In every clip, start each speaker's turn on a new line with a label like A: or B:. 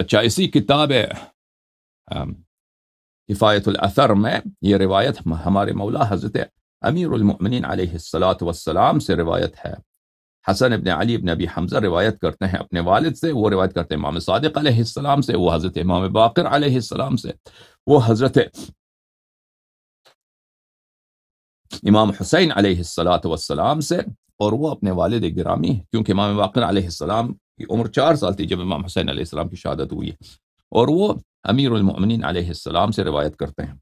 A: اچھا اسی کتاب کفایت الاثر میں یہ روایت ہمارے مولا حضرت امیر المؤمنین علیہ السلاۃ والسلام سے روایت ہے حسن ابن علی ابن ابی حمزہ روایت کرتے ہیں اپنے والد سے وہ روایت کرتے ہیں امام صادق علیہ السلام سے وہ حضرت امام باقر علیہ السلام سے وہ حضرت امام حسین علیہ السلاۃ وسلام سے اور وہ اپنے والد گرامی کیونکہ امام باقر علیہ السلام کی عمر چار سال تھی جب امام حسین علیہ السلام کی شہادت ہوئی ہے اور وہ امیر المؤمنین علیہ السلام سے روایت کرتے ہیں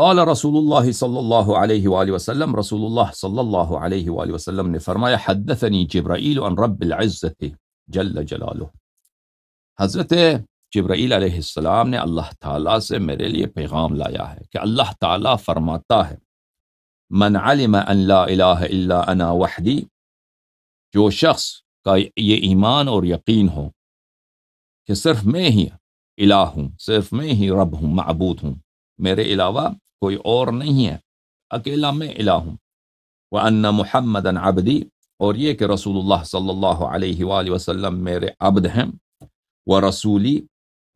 A: قال رسول اللہ صلی اللہ علیہ وآلہ وسلم رسول اللہ صلی اللہ علیہ وآلہ وسلم نے فرمایا حدثنی جبرائیل عن رب العزت جل جلالہ حضرت جبرائیل علیہ السلام نے اللہ تعالیٰ سے میرے لیے پیغام لایا ہے کہ اللہ تعالیٰ فرماتا ہے من علم ان لا الہ الا انا وحدی جو شخص کا یہ ایمان اور یقین ہو کہ صرف میں ہی الہ ہوں صرف میں ہی رب ہوں معبود ہوں میرے علاوہ کوئی اور نہیں ہے اکیلا میں الہ ہوں وہ انّا محمد ان اور یہ کہ رسول اللہ صلی اللہ علیہ وآلہ وسلم میرے عبد ہیں وہ رسولی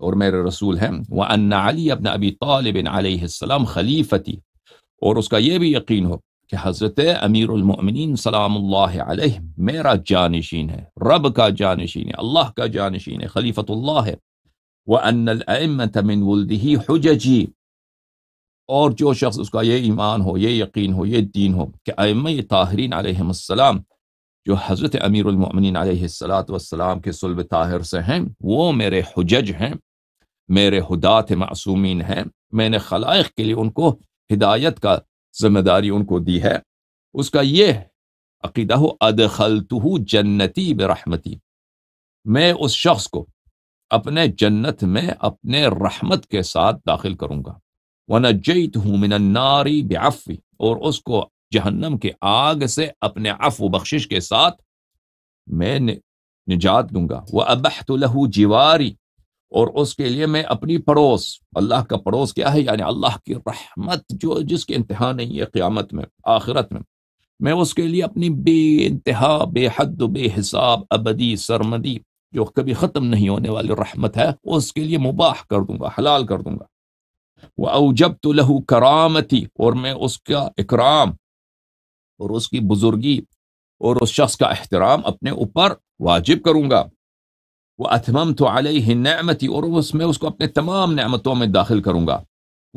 A: اور میرے رسول ہیں وہ انّا علی اپنا ابی طالبِ علیہ السلم خلیفتی اور اس کا یہ بھی یقین ہو کہ حضرت امیر المؤمنین سلام اللہ علیہ میرا جانشین ہے رب کا جانشین ہے اللہ کا جانشین ہے خلیفۃ اللہ ہے وَأَنَّ اللّہ وہی حججی اور جو شخص اس کا یہ ایمان ہو یہ یقین ہو یہ دین ہو کہ ائمہ طاہرین علیہ السلام جو حضرت امیر المؤمنین علیہ السلاۃ والسلام کے سلب طاہر سے ہیں وہ میرے حجج ہیں میرے ہداط معصومین ہیں میں نے خلائق کے لیے ان کو ہدایت کا ذمہ داری ان کو دی ہے اس کا یہ ہو ادخلت جنتی برحمتی میں اس شخص کو اپنے جنت میں اپنے رحمت کے ساتھ داخل کروں گا ورنہ نہ جیت ہوں ناری بے اور اس کو جہنم کے آگ سے اپنے اف و کے ساتھ میں نجات دوں گا وہ ابحت الحری اور اس کے لیے میں اپنی پڑوس اللہ کا پڑوس کیا ہے یعنی اللہ کی رحمت جو جس کے انتہا نہیں ہے قیامت میں آخرت میں میں اس کے لیے اپنی بے انتہا بے حد بے حساب ابدی سرمدی جو کبھی ختم نہیں ہونے والی رحمت ہے اس کے لیے مباح کر دوں گا حلال کر دوں گا وہ او جب تو لہو کرامتی اور میں اس کا اکرام اور اس کی بزرگی اور اس شخص کا احترام اپنے اوپر واجب کروں گا وہ اتم تو علیہ نعمتی اور اس میں اس کو اپنے تمام نعمتوں میں داخل کروں گا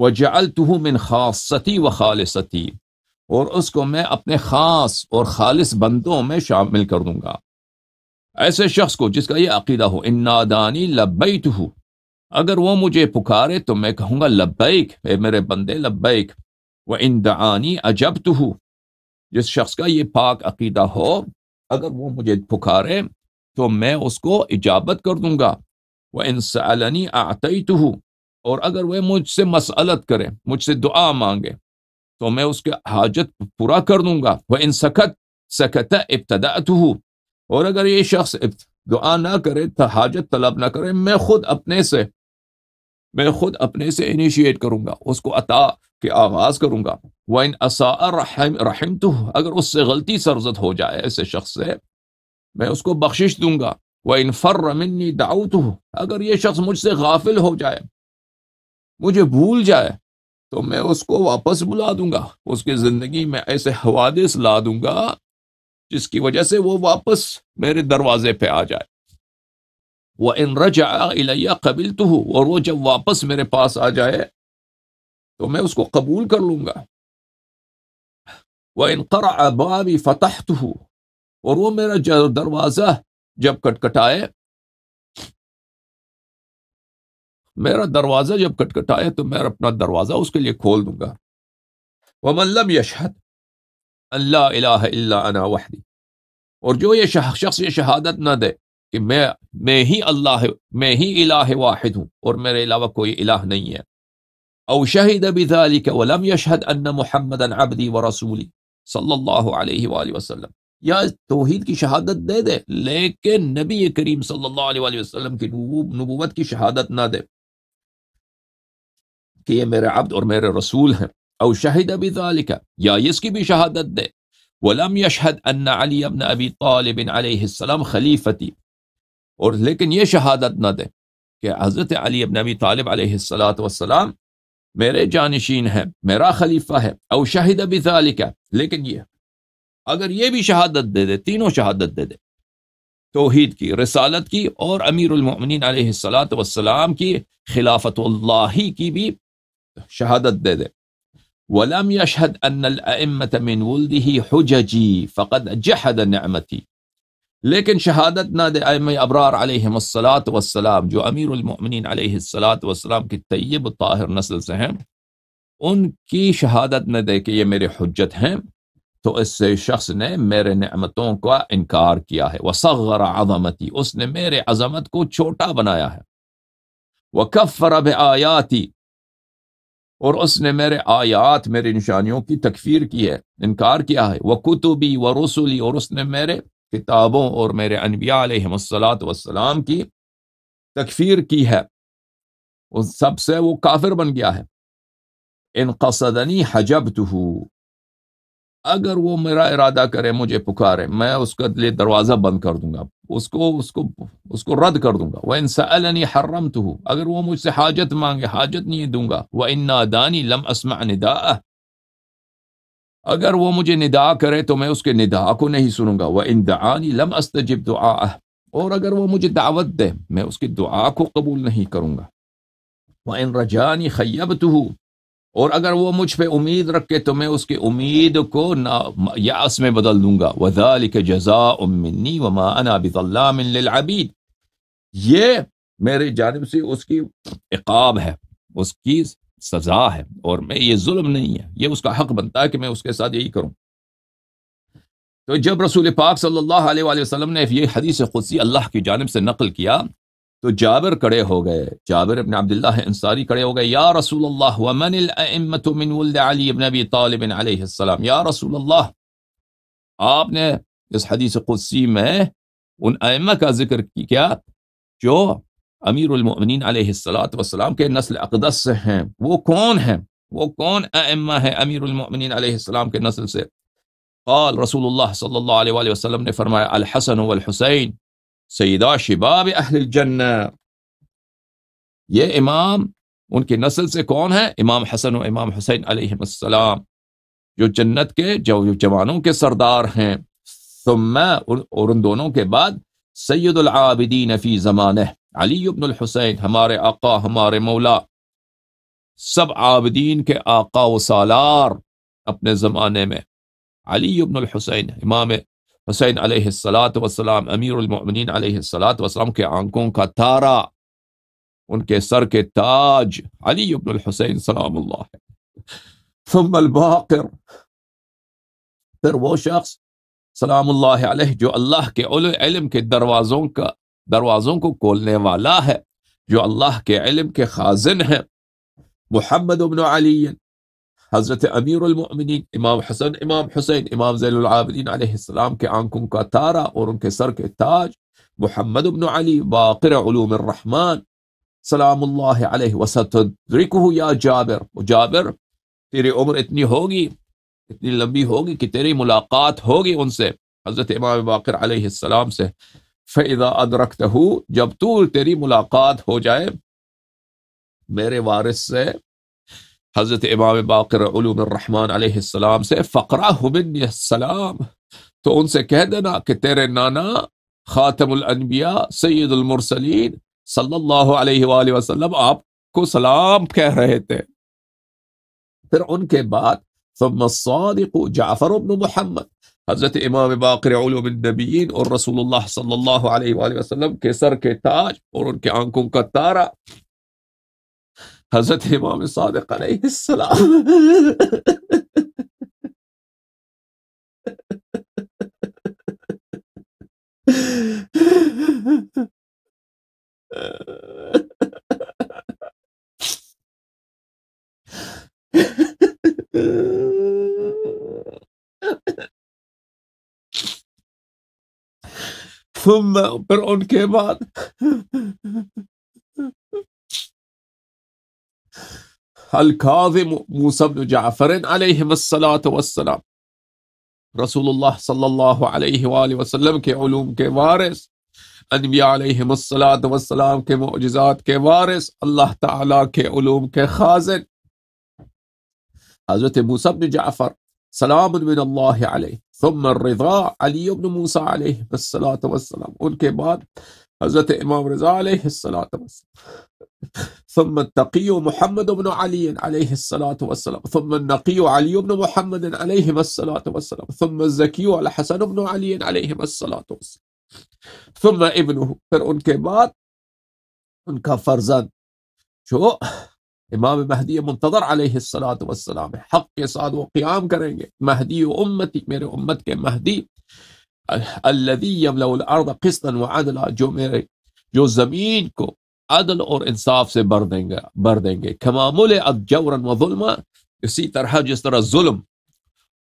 A: وہ جلت من خاصتی و خالصتی اور اس کو میں اپنے خاص اور خالص بندوں میں شامل کر دوں گا ایسے شخص کو جس کا یہ عقیدہ ہو ان نادانی لبیت ہو اگر وہ مجھے پکارے تو میں کہوں گا لبیک اے میرے بندے لبیک وہ ان دعانی عجب جس شخص کا یہ پاک عقیدہ ہو اگر وہ مجھے پکارے تو میں اس کو اجابت کر دوں گا وہ انسانی آتی تو اور اگر وہ مجھ سے مسلط کرے مجھ سے دعا مانگے تو میں اس کے حاجت پورا کر دوں گا وہ ان سخت سخت ابتدا تو اور اگر یہ شخص دعا نہ کرے تو حاجت طلب نہ کرے میں خود اپنے سے میں خود اپنے سے انیشیٹ کروں گا اس کو عطا کے آغاز کروں گا وہ ان رحم رحم تو اگر اس سے غلطی سرزت ہو جائے ایسے شخص سے میں اس کو بخشش دوں گا وہ انفر منی داؤت ہوں اگر یہ شخص مجھ سے غافل ہو جائے مجھے بھول جائے تو میں اس کو واپس بلا دوں گا اس کی زندگی میں ایسے حوادث لا دوں گا جس کی وجہ سے وہ واپس میرے دروازے پہ آ جائے وہ ان رجا الیہ قبل تو اور وہ جب واپس میرے پاس آ جائے تو میں اس کو قبول کر لوں گا وہ انقرا احباب فتح تو اور وہ میرا دروازہ جب کٹکھٹائے میرا دروازہ جب کٹکھٹائے تو میں اپنا دروازہ اس کے لیے کھول دوں گا ملم یشہد اللہ الہ الا انا وحدی اور جو یہ شخص یہ شہادت نہ دے کہ میں میں ہی اللہ میں ہی الہ واحد ہوں اور میرے علاوہ کوئی الہ نہیں ہے او اوشاہد ولم یشہد ان محمد عبدی ورسولی صلی اللہ علیہ وآلہ وسلم یا توحید کی شہادت دے دے لیکن نبی کریم صلی اللہ علیہ وسلم کی نبوت کی شہادت نہ دے کہ یہ میرے عبد اور میرے رسول ہیں او شہد ابی ذالکہ یا اس کی بھی شہادت دے ولم ان علی ابن ابی طالب علیہ السلام خلیفتی اور لیکن یہ شہادت نہ دے کہ حضرت علی ابن ابی طالب علیہ السلات وسلم میرے جانشین ہیں میرا خلیفہ ہے او اوشاہد ابی ذالکہ لیکن یہ اگر یہ بھی شہادت دے دے تینوں شہادت دے دے توحید کی رسالت کی اور امیر المؤمنین علیہ السلاۃ والسلام کی خلافت اللہ کی بھی شہادت دے دے ولم يشهد ان الائمه من ولده حججي فقد جحد نعمتي لیکن شہادت نہ دے ائمہ ابرار علیہ الصلاۃ والسلام جو امیر المؤمنین علیہ الصلاۃ والسلام کی طیب طاہر نسل سے ہیں ان کی شہادت نہ دے کہ یہ میرے حجت ہیں تو اس سے شخص نے میرے نعمتوں کا انکار کیا ہے وہ سغر عظمتی اس نے میرے عظمت کو چھوٹا بنایا ہے وہ کفر اب آیاتی اور اس نے میرے آیات میرے نشانیوں کی تکفیر کی ہے انکار کیا ہے وہ کتبی و رسولی اور اس نے میرے کتابوں اور میرے انبیاء علیہ سلاۃ وسلام کی تکفیر کی ہے ان سب سے وہ کافر بن گیا ہے ان قصدنی حجب تو اگر وہ میرا ارادہ کرے مجھے پکارے میں اس کے لیے دروازہ بند کر دوں گا اس کو اس کو اس کو رد کر دوں گا وہ انصاً حرم تو اگر وہ مجھ سے حاجت مانگے حاجت نہیں دوں گا وہ ان نادانی لم ندا اگر وہ مجھے ندا کرے تو میں اس کے ندا کو نہیں سنوں گا وہ ان دعانی لم استجب دعا اور اگر وہ مجھے دعوت دے میں اس کی دعا کو قبول نہیں کروں گا وہ ان رجانی خیب ہو اور اگر وہ مجھ پہ امید رکھے تو میں اس کی امید کو نا یاس میں بدل دوں گا وزالک جزا بلب یہ میری جانب سے اس کی عقاب ہے اس کی سزا ہے اور میں یہ ظلم نہیں ہے یہ اس کا حق بنتا ہے کہ میں اس کے ساتھ یہی کروں تو جب رسول پاک صلی اللہ علیہ وآلہ وسلم نے یہ حدیث خدشی اللہ کی جانب سے نقل کیا تو جابر کڑے ہو گئے جابر ابن عبداللہ انصاری کڑے ہو گئے یا رسول اللہ ومن الائمت من ولد علی ابن ابی طالب علیہ السلام یا رسول اللہ آپ نے اس حدیث قدسی میں ان ائمہ کا ذکر کیا جو امیر المؤمنین علیہ السلّت وسلام کے نسل اقدس سے ہیں وہ کون ہیں وہ کون ائمہ ہیں امیر المؤمنین علیہ السلام کے نسل سے قال رسول اللہ صلی اللہ علیہ وسلم نے فرمایا الحسن والحسین سیدہ شباب اہل الجنہ یہ امام ان کی نسل سے کون ہے امام حسن و امام حسین علیہ السلام جو جنت کے جو جوانوں کے سردار ہیں ثم اور ان دونوں کے بعد سید العابدین فی زمانہ علی ابن الحسین ہمارے آقا ہمارے مولا سب عابدین کے آقا و سالار اپنے زمانے میں علی ابن الحسین امام حسین علیہ السلاۃ وسلم امیر المؤمنین علیہ صلاحت وسلم کے آنکھوں کا تارا ان کے سر کے تاج علی ابن الحسین سلام اللہ ثم الباقر پھر وہ شخص سلام اللہ علیہ جو اللہ کے علم کے دروازوں کا دروازوں کو کھولنے والا ہے جو اللہ کے علم کے خازن ہے محمد ابن علی حضرت امیر المؤمنین امام حسن امام حسین امام زی العابدین علیہ السلام کے آنکھوں کا تارا اور ان کے سر کے تاج محمد ابن علی باقر علوم الرحمن سلام اللہ علیہ وسط یا جابر جابر تیری عمر اتنی ہوگی اتنی لمبی ہوگی کہ تیری ملاقات ہوگی ان سے حضرت امام باقر علیہ السلام سے فضا ادرکھت ہو جب تو تیری ملاقات ہو جائے میرے وارث سے حضرت امام باقر علوم الرحمن علیہ السلام سے فقرہ من السلام تو ان سے کہہ دینا کہ تیرے نانا خاتم الانبیاء سید المرسلین صلی اللہ علیہ وآلہ وسلم آپ کو سلام کہہ رہے تھے پھر ان کے بعد ثم الصادق جعفر بن محمد حضرت امام باقر علوم النبیین اور رسول اللہ صلی اللہ علیہ وآلہ وسلم کے سر کے تاج اور ان کے آنکھوں کا تارہ حضرت إمام صادق عليه السلام ثم برئن بعد الكاظم موسى بن جعفر عليهم الصلاة والسلام رسول الله صلى الله عليه وآله وسلم كي علوم كي وارس انبياء عليهم الصلاة والسلام كي معجزات كي وارس الله تعالى كي علوم كي خازن حضرت موسى بن جعفر سلام من الله عليه ثم الرضا علي بن موسى عليه الصلاة والسلام ان كي بعد حضرت امام رضا عليه الصلاة والسلام ثم التقي محمد بن علي عليه الصلاة والسلام ثم النقي علي بن محمد عليهما الصلاة والسلام ثم الزكي على حسن بن علي عليهما الصلاة والسلام ثم ابنه فرعون كبار انك فرزان شو امام مهدي منتظر عليه الصلاة والسلام حق صاد وقيام کریں مهدي امتي میرے امت کے مهدي الذي يَمْلَوْ الارض قسطا وعدلا جو میرے جو زمین کو عدل اور انصاف سے بر دیں گے بر دیں گے کمامول اسی طرح جس طرح ظلم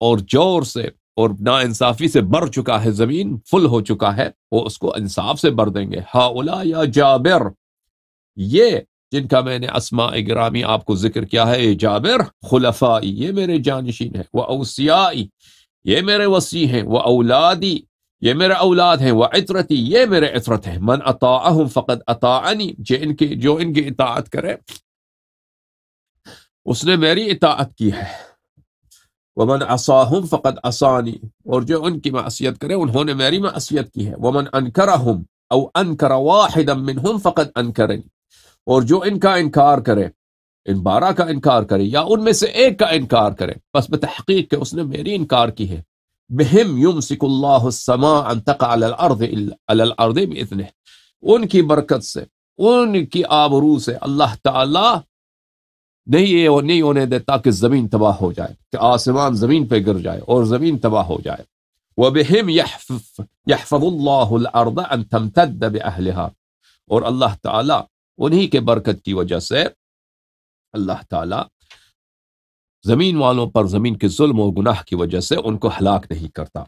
A: اور جور سے اور نا انصافی سے بر چکا ہے زمین فل ہو چکا ہے وہ اس کو انصاف سے بر دیں گے ہا اولا یا جابر یہ جن کا میں نے اسما اگرامی آپ کو ذکر کیا ہے جابر خلفائی یہ میرے جانشین ہے وہ اوسیائی یہ میرے وسیع ہیں وہ اولادی یہ میرا اولاد ہیں وہ عطرتی یہ میرے عطرت ہیں من عطا فقط ان کی جو ان کی اطاعت کرے اس نے میری اطاعت کی ہے ومن اصا فقط اصانی اور جو ان کی معصیت کرے انہوں نے میری معصیت کی ہے وہ من ان کرم او ان کردم فقط ان کرنی اور جو ان کا انکار کرے ان بارہ کا انکار کرے یا ان میں سے ایک کا انکار کرے بس بتحقیق کہ اس نے میری انکار کی ہے بہم یمسک سک اللہ ان کی برکت سے ان کی آبرو سے اللہ تعالی نہیں یہ نہیں ہونے دے تاکہ زمین تباہ ہو جائے کہ آسمان زمین پہ گر جائے اور زمین تباہ ہو جائے وہ بہم یا اور اللہ تعالی انہی کے برکت کی وجہ سے اللہ تعالی زمین والوں پر زمین کے ظلم و گناہ کی وجہ سے ان کو ہلاک نہیں کرتا